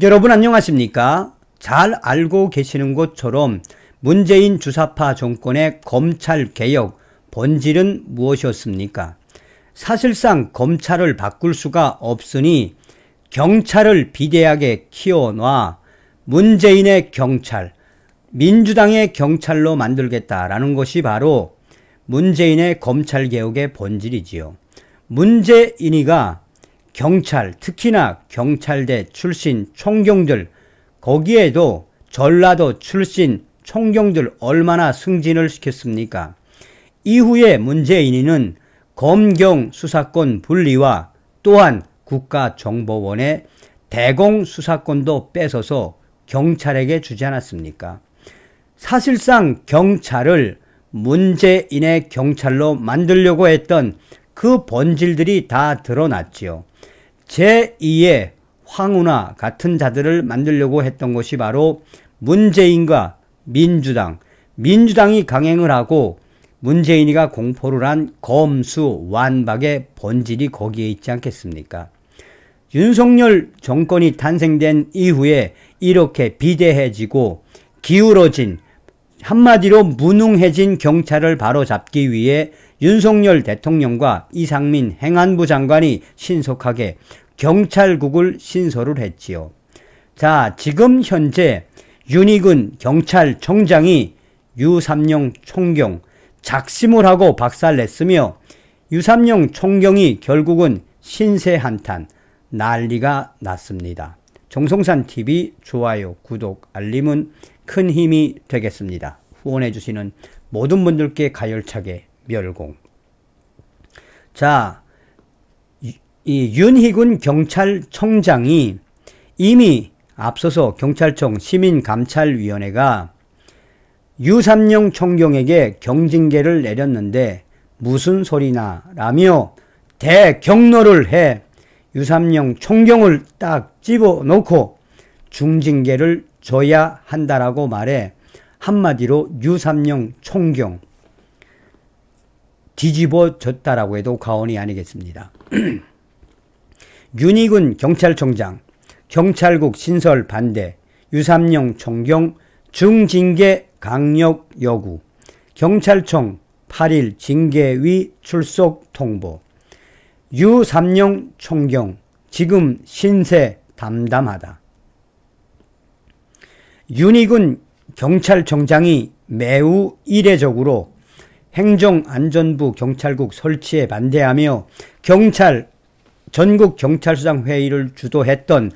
여러분 안녕하십니까? 잘 알고 계시는 것처럼 문재인 주사파 정권의 검찰 개혁 본질은 무엇이었습니까? 사실상 검찰을 바꿀 수가 없으니 경찰을 비대하게 키워놔 문재인의 경찰, 민주당의 경찰로 만들겠다라는 것이 바로 문재인의 검찰 개혁의 본질이지요. 문재인이가 경찰, 특히나 경찰대 출신 총경들, 거기에도 전라도 출신 총경들 얼마나 승진을 시켰습니까? 이후에 문재인이는 검경 수사권 분리와 또한 국가정보원의 대공 수사권도 뺏어서 경찰에게 주지 않았습니까? 사실상 경찰을 문재인의 경찰로 만들려고 했던 그 본질들이 다 드러났지요. 제2의 황우나 같은 자들을 만들려고 했던 것이 바로 문재인과 민주당, 민주당이 강행을 하고 문재인이가 공포를 한 검수 완박의 본질이 거기에 있지 않겠습니까? 윤석열 정권이 탄생된 이후에 이렇게 비대해지고 기울어진 한마디로 무능해진 경찰을 바로잡기 위해 윤석열 대통령과 이상민 행안부 장관이 신속하게 경찰국을 신설을 했지요. 자, 지금 현재 윤희근 경찰청장이 유삼룡 총경 작심을 하고 박살냈으며 유삼룡 총경이 결국은 신세 한탄 난리가 났습니다. 정성산 TV 좋아요, 구독, 알림은 큰 힘이 되겠습니다. 후원해 주시는 모든 분들께 가열차게 멸공. 자, 이 윤희군 경찰청장이 이미 앞서서 경찰청 시민감찰위원회가 유삼룡 총경에게 경징계를 내렸는데 무슨 소리나 라며 대경로를 해 유삼룡 총경을 딱 집어넣고 중징계를 줘야 한다라고 말해 한마디로 유삼룡 총경 뒤집어졌다라고 해도 과언이 아니겠습니다. 윤희군 경찰청장, 경찰국 신설 반대, 유삼령 총경, 중징계 강력 여구, 경찰청 8일 징계위 출석 통보, 유삼령 총경, 지금 신세 담담하다. 윤희군 경찰청장이 매우 이례적으로 행정안전부 경찰국 설치에 반대하며 경찰 전국 경찰수장 회의를 주도했던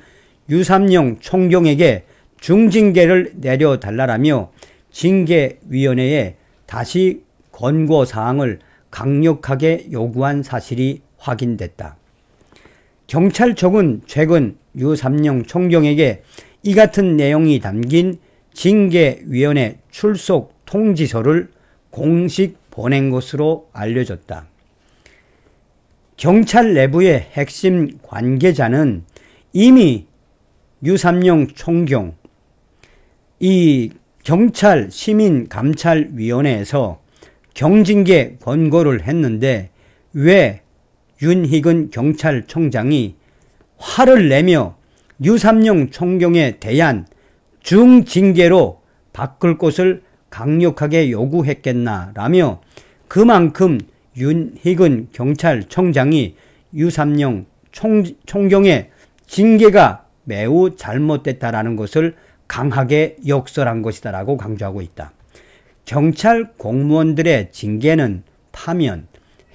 유삼룡 총경에게 중징계를 내려달라라며 징계위원회에 다시 권고 사항을 강력하게 요구한 사실이 확인됐다. 경찰 쪽은 최근 유삼룡 총경에게 이 같은 내용이 담긴 징계위원회 출석 통지서를 공식 보낸 것으로 알려졌다. 경찰 내부의 핵심 관계자는 이미 유삼룡 총경, 이 경찰 시민감찰위원회에서 경징계 권고를 했는데 왜 윤희근 경찰청장이 화를 내며 유삼룡 총경에 대한 중징계로 바꿀 것을 강력하게 요구했겠나라며 그만큼 윤희근 경찰청장이 유삼룡 총, 총경의 징계가 매우 잘못됐다라는 것을 강하게 역설한 것이다라고 강조하고 있다. 경찰 공무원들의 징계는 파면,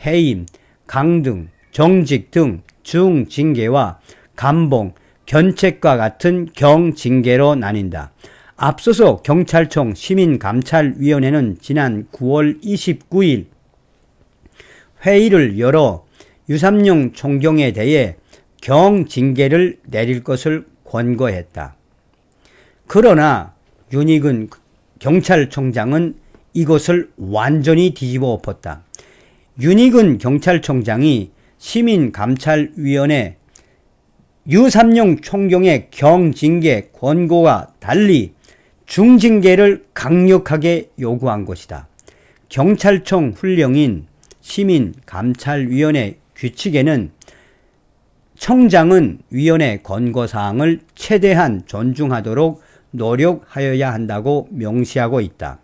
해임, 강등, 정직 등 중징계와 감봉, 견책과 같은 경징계로 나뉜다. 앞서서 경찰청 시민감찰위원회는 지난 9월 29일 회의를 열어 유삼룡 총경에 대해 경징계를 내릴 것을 권고했다. 그러나 윤익은 경찰청장은 이것을 완전히 뒤집어 엎었다. 윤익은 경찰청장이 시민감찰위원회 유삼룡 총경의 경징계 권고와 달리 중징계를 강력하게 요구한 것이다. 경찰청 훈령인 시민감찰위원회 규칙에는 청장은 위원회 권고사항을 최대한 존중하도록 노력하여야 한다고 명시하고 있다.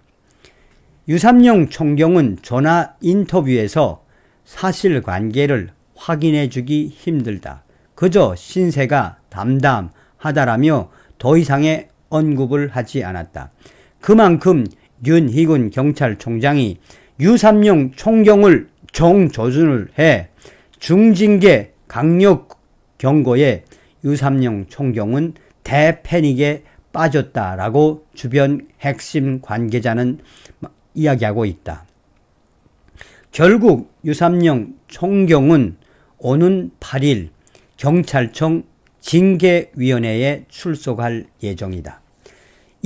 유삼룡 총경은 전화 인터뷰에서 사실관계를 확인해 주기 힘들다. 그저 신세가 담담하다라며 더 이상의 언급을 하지 않았다. 그만큼 윤희군 경찰총장이 유삼룡 총경을 정조준을 해 중징계 강력 경고에 유삼룡 총경은 대패닉에 빠졌다라고 주변 핵심 관계자는 이야기하고 있다. 결국 유삼룡 총경은 오는 8일 경찰청 징계위원회에 출석할 예정이다.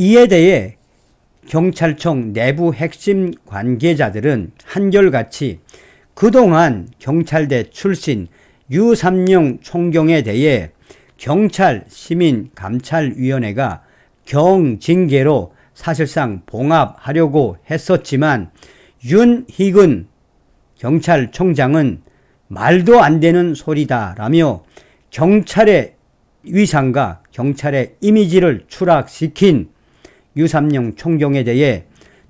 이에 대해 경찰청 내부 핵심 관계자들은 한결같이 그동안 경찰대 출신 유삼룡 총경에 대해 경찰 시민 감찰위원회가 경징계로 사실상 봉합하려고 했었지만 윤희근 경찰총장은 말도 안 되는 소리다라며 경찰의 위상과 경찰의 이미지를 추락시킨 유삼룡 총경에 대해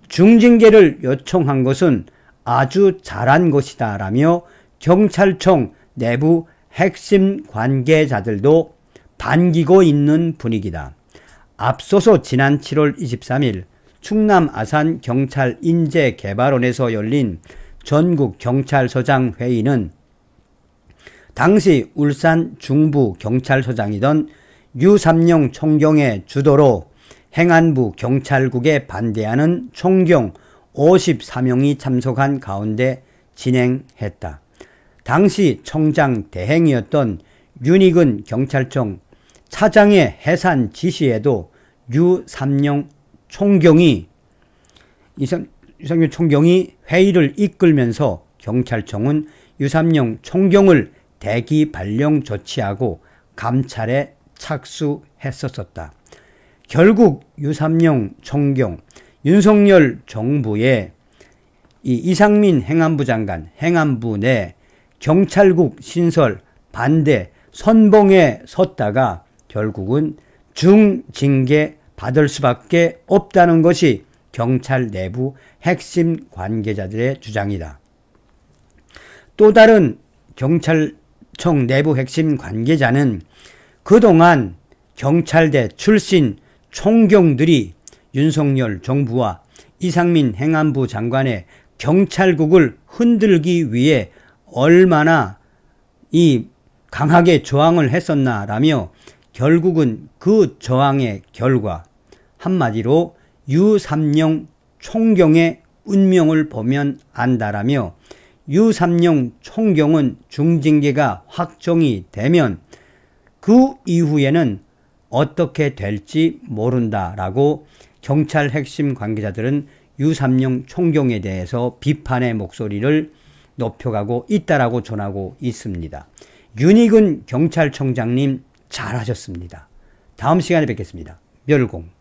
중징계를 요청한 것은 아주 잘한 것이다 라며 경찰청 내부 핵심 관계자들도 반기고 있는 분위기다. 앞서서 지난 7월 23일 충남 아산 경찰 인재 개발원에서 열린 전국 경찰서장 회의는 당시 울산 중부 경찰서장이던 유삼룡 총경의 주도로 행안부 경찰국에 반대하는 총경 54명이 참석한 가운데 진행했다. 당시 청장 대행이었던 윤익은 경찰청 차장의 해산 지시에도 유삼룡 총경이 유삼룡 총경이 회의를 이끌면서 경찰청은 유삼룡 총경을 대기 발령 조치하고 감찰에 착수했었었다. 결국 유삼룡 총경, 윤석열 정부의 이 이상민 행안부 장관, 행안부 내 경찰국 신설 반대 선봉에 섰다가 결국은 중징계 받을 수밖에 없다는 것이 경찰 내부 핵심 관계자들의 주장이다. 또 다른 경찰청 내부 핵심 관계자는 그동안 경찰대 출신 총경들이 윤석열 정부와 이상민 행안부 장관의 경찰국을 흔들기 위해 얼마나 이 강하게 저항을 했었나라며 결국은 그 저항의 결과 한마디로 유삼룡 총경의 운명을 보면 안다라며 유삼룡 총경은 중징계가 확정이 되면 그 이후에는 어떻게 될지 모른다라고 경찰 핵심 관계자들은 유삼룡 총경에 대해서 비판의 목소리를 높여가고 있다라고 전하고 있습니다. 윤희근 경찰청장님 잘하셨습니다. 다음 시간에 뵙겠습니다. 멸공.